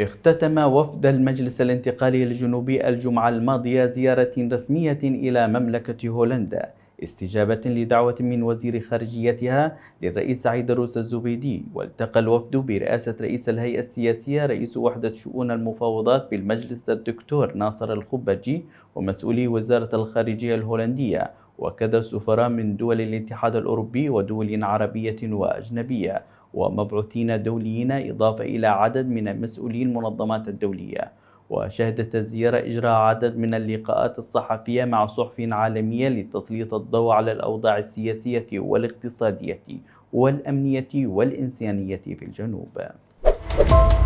اختتم وفد المجلس الانتقالي الجنوبي الجمعة الماضية زيارة رسمية إلى مملكة هولندا استجابة لدعوة من وزير خارجيتها للرئيس سعيد روس الزبيدي والتقى الوفد برئاسة رئيس الهيئة السياسية رئيس وحدة شؤون المفاوضات بالمجلس الدكتور ناصر الخبجي ومسؤولي وزارة الخارجية الهولندية وكذا سفراء من دول الاتحاد الأوروبي ودول عربية وأجنبية ومبعوثين دوليين إضافة إلى عدد من مسؤولي المنظمات الدولية وشهدت الزيارة إجراء عدد من اللقاءات الصحفية مع صحف عالمية لتسليط الضوء على الأوضاع السياسية والاقتصادية والأمنية والإنسانية في الجنوب.